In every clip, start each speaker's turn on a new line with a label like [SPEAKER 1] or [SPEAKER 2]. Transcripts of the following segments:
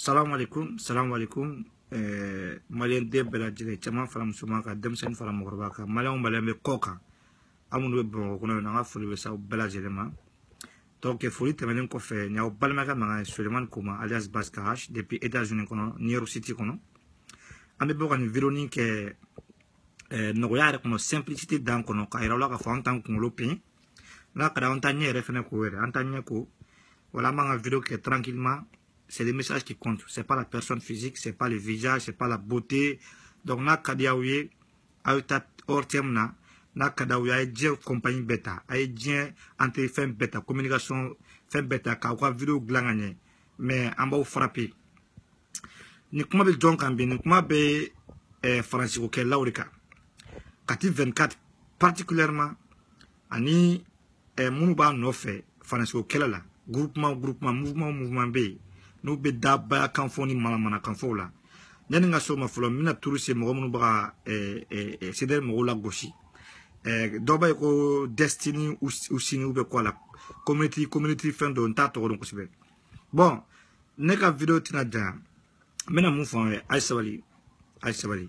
[SPEAKER 1] salamu alaikum salamu alaikum eh, maliyɛn den bɛɛ lajɛlen caman fara musoman kan denmisɛnnin fara mɔgɔkɔrɔba kan maliyɛn maliyɛn bɛ kɔ kan an minnu bɛ bamakɔ kɔnɔ yen nɔ an ka foli bɛ s'aw bɛɛ lajɛlen ma donc eh, foli tɛmɛnen kɔfɛ ɲaw balimakɛ mankan ye solimani koma alias baska hash depuis états-unis kɔnɔ new york city kɔnɔ an bɛ bɔ ka nin videoni kɛ eh, eh nɔgɔya yɛrɛ kɔnɔ simplicité dan kɔnɔ k'a yira aw la k'a fɔ an t'an kunkolo pin n'a ka di an t'an ɲɛ yɛrɛ fɛnɛ ko yɛrɛ an t'an ɲɛ ko wala an b'an ka video kɛ tranquillement c'est le message qui compte. C'est pas la personne physique, c'est pas le visage, c'est pas la beauté. Donc, na kadiaouye, eu hors terme na, na a aïe dien compagnie bêta, aïe dien entre fin bêta, communication fin bêta, kawa vidéo glangane. Mais, en bas ou frappé. Ni kuma be jɔn kan ni kuma be eh, Francisco de kan kati 24 particulièrement ani eh, minnu b'a Francisco faransiko la groupement groupement mouvement mouvement bɛ n'u bɛ dabaya kanfɔ ni manamana kanfɔw la yanni n ka s'o ma fɔlɔ n bɛna turu se mɔgɔ minnu bɛ ka sedɛri mɔgɔw lagosi dɔ b'a ye ko destiny usini ou bien quoi la community community fɛn dɔ n t'a tɔgɔ dɔn kosɛbɛ bon ne ka video tɛna janya n bɛna mun fɔ aw ye a ye sabali a ye sabali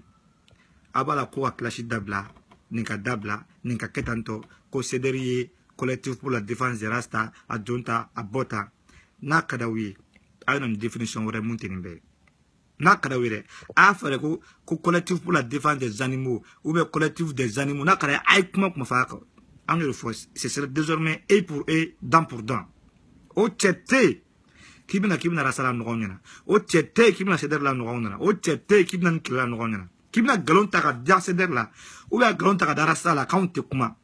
[SPEAKER 1] a b'a la ko ka kilasi dabila nin ka dabila nin ka kɛ tan tɔ ko sedɛri ye collectif pour la défense des rasta a don ta a bɔ ta n'a ka d'aw ye a bɛna ni definition wɛrɛ mun tɛ nin bɛɛ ye n'a kɛra o ye dɛ a fɛɛrɛ ko ko collectif pour la défense des animaux ou bien collectif des animaux n'a kɛra a ye kuma kuma f'a kan an y'o de fɔ ce serait désormais œil pour œil dent pour dent o cɛ tɛ yen k'i bɛna k'i bɛna rasa la nɔgɔw ɲɛna o cɛ tɛ yen k'i bɛna sɛdɛri la nɔgɔw ɲɛna o cɛ tɛ yen k'i bɛna nin kɛlɛ la nɔgɔw ɲɛna k'i bɛna nkalon ta ka da sɛdɛri la ou bien nkalon ta ka da rasa la k'anw tɛ kuma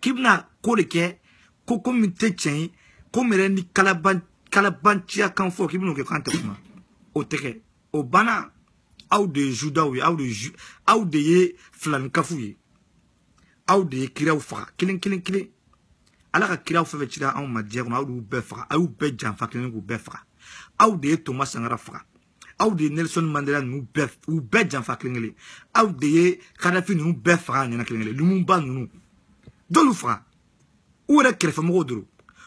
[SPEAKER 1] k'i bɛna ko de kɛ ko ko min tɛ tiɲɛ ye ko min yɛrɛ ni kalaban kalabanciya kan fɔ k'i bin'o kɛ k'an tɛ kuma o tɛ kɛ o banna aw de ye judaw ye aw de ye aw de ye filanikafu ye aw de ye kiraw faga kelen kelen kelen ala ka kiraw fɛn fɛn cira anw ma diɲɛ kɔnɔ aw y'u bɛɛ faga aw y'u bɛɛ janfa kelen k'u bɛɛ faga aw de ye toma sangara faga aw de ye nelson mandela ninnu bɛɛ u bɛɛ janfa kelen kelen aw de ye kadafi ninnu bɛɛ faga a ɲɛna kelen kelen lumuba ninnu dɔw faga u yɛrɛ kɛrɛfɛmɔgɔw dɔrɔn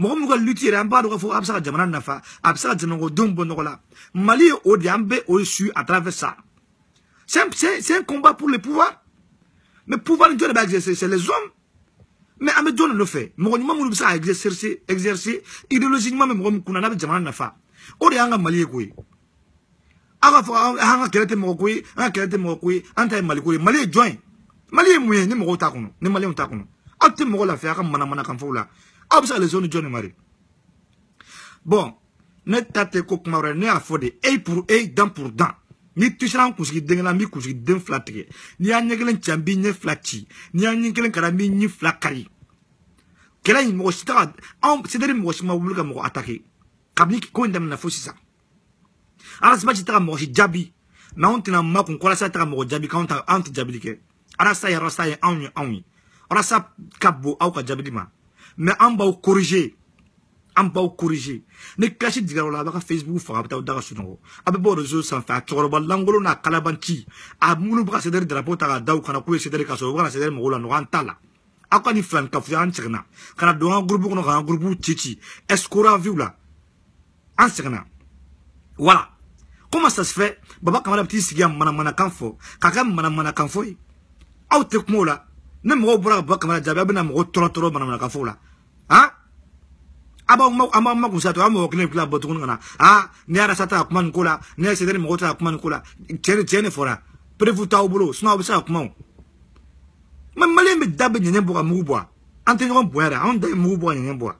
[SPEAKER 1] mɔgɔ minnu ka lutte yɛrɛ an b'a dɔn k'a fɔ a bɛ se ka jamana nafa a bɛ se ka jamanadenw bɔ nɔgɔ la mali ye o de ye an bɛ o de su à travers ça c'est un combat pour le pouvoir mais pouvoir ni jɔn de b'a exercer c'est les hommes mais an bɛ jɔn de nɔfɛ mɔgɔ ɲuman minnu bɛ se ka exercer exercer idéologie ɲuman bɛ mɔgɔ min kunna n'a bɛ jamana nafa o de y'an ka mali ye koyi aw ka fɔ an ka kɛlɛ tɛ mɔgɔ ko ye an ka kɛlɛ tɛ mɔgɔ ko ye an ta ye mali ko ye mali ye jɔn ye mali ye mun ye ni mɔgɔw t'a kɔnɔ ni maliyɛnw t'a kɔnɔ aw tɛ mɔgɔ lafiya aw ka manamanakanfɔw la aw bɛ se ka leçon di jɔn de ma de bon ne ta tɛ ko kuma wɛrɛ ne y'a fɔ de œil pour œil dent pour dent ni tusira n kunsigi den kelen n b'i kunsigi den fila tigɛ n'i y'a ɲɛ kelen cɛ n b'i ɲɛ fila ci n'i y'a ɲɛ kelen kala n b'i ɲɛ fila kari kɛlɛ in mɔgɔ si tɛ ka anw c'est-à-dire mɔgɔ si ma wuli ka mɔgɔ attaquer kabini ko in daminɛna fo sisan arasima si tɛ ka mɔgɔ si jaabi n'anw tɛna makun ko alasa tɛ ka mɔgɔ jaabi k'anw tɛ jaabili kɛ alasa ye alasa ye anw ye anw ye alasa ka bon aw ka jaabili ma mais an b'aw corriger an b'aw corriger ni kilasi digir'aw la a b'a ka facebook faga a bɛ taa aw da ka sunɔgɔ a bɛ bɔ réseau sanfɛ a cɛkɔrɔba lankolon n'a kalabanci a minnu bɛ ka CDR drapeau ta k'a da u kana k'u ye CDR ka sɔrɔ u bɛ ka na CDR mɔgɔw la nɔgɔ an t'a la aw ka nin filani kafoya an sɛgɛnna ka na don an ka groupe kɔnɔ k'an ka groupe ci ci escoraviw la an sɛgɛnna voilà comment ça se fait baba kamara bɛ t'i sigi yan manamanakan fɔ k'a kɛ manamanakan fɔ ye aw tɛ kuma o la ni mɔgɔw bɔra ka baba kamara jaabi aw bɛna mɔgɔw tɔrɔ tɔrɔ manamanakan fɔ o la ha an b'aw makusa to an mɔgɔ kelen bila bɔ tuguni ka na ha ne arasa ta ka kuma nin ko la ne sɛtɛni mɔgɔ ta ka kuma nin ko la tiɲɛ tiɲɛ de fɔra perefu t'aw bolo sinɔn aw bɛ se ka kuma o mɛ maliyɛn bɛ da bɛ ɲɛɲɛ bɔ ka mugu bɔ a an tɛ ɲɔgɔn bonya dɛ anw da ye mugu bɔ ka ɲɛɲɛ bɔ a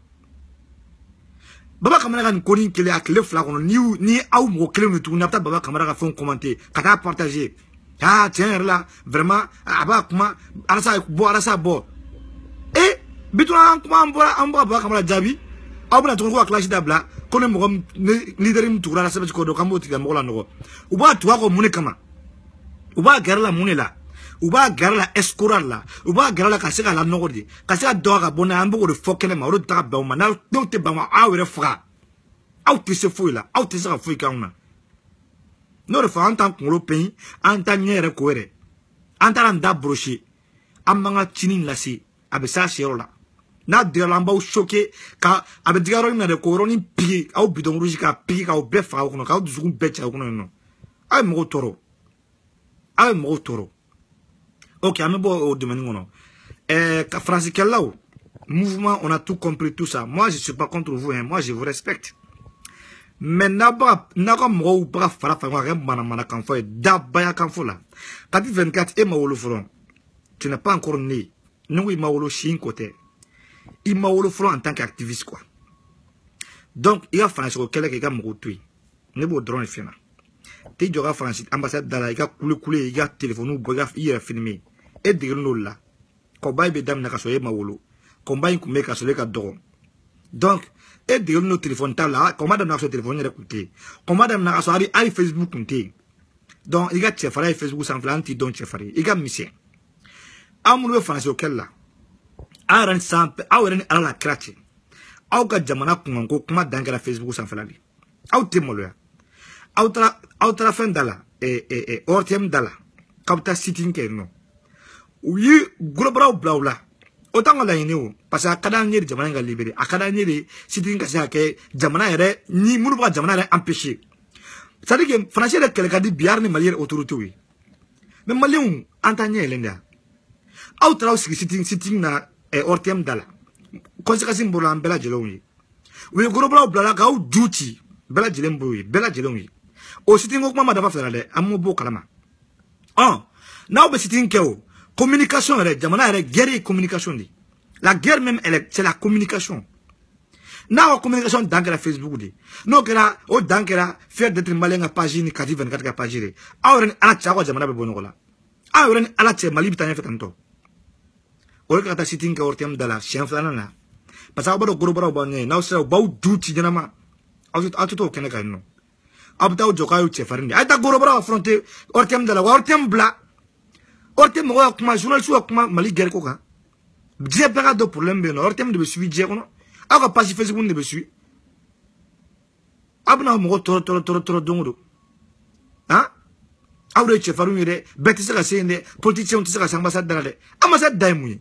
[SPEAKER 1] baba kamara ka nin konin kelen a tile fila kɔnɔ ni ni aw mɔgɔ kelen de tuguni a bɛ taa baba kamara ka fɛnw commenter ka taa partager aa tiɲɛ yɛrɛ la vraiment a b'a kuma alasa bɔ alasa bɔ bituna an kuma an bɔra an bɔra baba kama la jaabi aw bɛna tuguni ko ka kilasi dabila ko ni mɔgɔ ni lideri min tugura la sɛbɛn ko dɔn k'an b'o tigilamɔgɔ la nɔgɔ u b'a tugu a kɔ mun de kama u b'a gɛrɛ la mun de la u b'a gɛrɛ la escorade la u b'a gɛrɛ la ka se ka lanɔgɔ de ka se ka dɔgɔ ka bɔ n'a ye an bɛ k'o de fɔ kɛnɛ ma o de tɛ ka bɛn o ma n'aw tɛ bɛn o ma aw yɛrɛ faga aw tɛ se foyi la aw tɛ se ka foyi k'anw na n'o de fɔ an t'an kunkolo pɛn an ta ɲɛ yɛrɛ ko yɛrɛ an taara an da borosi an b'an ka cini lase a bɛ s'a seyɔrɔ la n'a de an choqué ka avec bɛ diga na dɛ k'o yɔrɔnin au bidon rouge k'a pige k'aw bɛɛ faga o kɔnɔ k'aw dusukun bɛɛ cɛ o non. yen nɔ aw ye mɔgɔw tɔɔrɔ aw ok an bɛ bɔ o domaine kɔnɔ ɛɛ ka mouvement on a tout compris tout ça moi je suis pas contre vous hein moi je vous respecte Mais n'a baga n'a ou pas, baga fara fara ɲɔgɔn kan ka kɛ manamana kanfɔ ye la 24 et ma wolo tu n'es pas encore né ni il i ma wolo côté. i ma wolo fɔlɔ en tant qu'activiste quoi donc i ka faransi ko kɛlɛ kɛ i ka mɔgɔw to yen ne b'o dɔrɔn de f'i ɲɛna t'i jɔ ka faransi ambassade da la i ka kulekule i ka telefɔniw bɔ i ka i yɛrɛ filime e degelen don o la kɔba in bɛ daminɛ ka sɔrɔ e ma wolo kɔba in tun bɛ ka sɔrɔ e ka dɔgɔ donc e degelen don telefɔni ta la kɔma daminɛ ka sɔrɔ telefɔni yɛrɛ tun tɛ yen kɔma daminɛ ka sɔrɔ hali hali facebook tun tɛ yen donc i ka cɛfara ye facebook sanfɛla an t'i dɔn cɛfari ye i ka misɛn an minnu bɛ faransi o kɛlɛ la aran sampai ni ala la kira aw ka jamana kunkanko kuma dangara facebook san falali aw timolo ya, aw tra aw tra fendala e la e ortem dala k'aw bɛ taa sitin kɛ yen nɔ u ye golobaraw bila la yinewo parce que a ka jamana libere nyere ka sa ke jamana ere ni muru ba jamana ere empêcher c'est à dire que franchir de di ni malier oturutui, autorités ye mais malion an t'an ɲɛ ya. na E ortem dala. la conséquence min bɔr'la an bɛɛ lajɛlenw ye u Bela gorobalaw bilala o ko ma kalama On communication jamana guerre communication la guerre même elle c'est la communication n'a communication dans facebook de n'o o faire d'être page ni ala o de ka taa sitini kɛ ortm da la siɲɛ filanan na parce que aw b'a dɔn korobaaraw b'aw ɲɛ n'aw sera u b'aw du ci ɲɛnama aw tɛ aw tɛ t'o kɛnɛ kan yen nɔ aw bɛ taa aw jɔ k'a y'u cɛfarin de a ye taa korobaaraw affronter ortm da la wa ortm bila ortm mɔgɔw ka kuma journaliste ka kuma mali guerre ko kan diɲɛ bɛɛ ka dɔn problème bɛ yen nɔ ortm de bɛ suivi diɲɛ kɔnɔ aw ka page facebook de bɛ suivi aw bɛna mɔgɔ tɔɔrɔ tɔɔrɔ tɔɔrɔ tɔɔrɔ don o don han aw de ye cɛfarinw ye dɛ bɛɛ tɛ se ka se yen dɛ politiciens tɛ se ka se ambassade da la dɛ ambassade da ye mun ye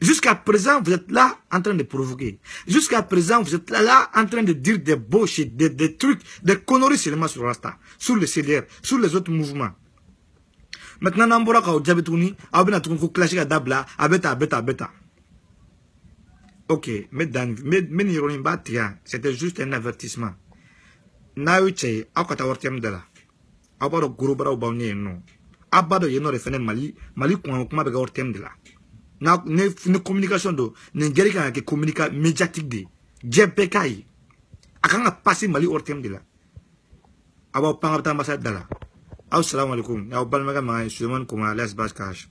[SPEAKER 1] Jusqu'à présent, vous êtes là en train de provoquer. Jusqu'à présent, vous êtes là, en train de dire des bullshit, des, des trucs, des conneries seulement sur Rasta, sur le CDR, sur les autres mouvements. Maintenant, n'en bora ka jabe tuni, abena tuni ko clash ka dabla, abeta abeta abeta. OK, mais dan mais mais ni rolin batia, c'était juste un avertissement. Na uche akata wartem dala. Abaro guru non. ubawni no. Abado yeno refene mali, mali kwa on be ga de dala. ne communication do nin gɛri kan ka kɛ communica médiatique de diɲɛ bɛɛ k'a ye a kan ka passe mali hors terme de la aw b'aw pan ka bɛ taa ambassade da la aw salamu aleykum aw balimakɛ maga ye sulemani koma alias bas cash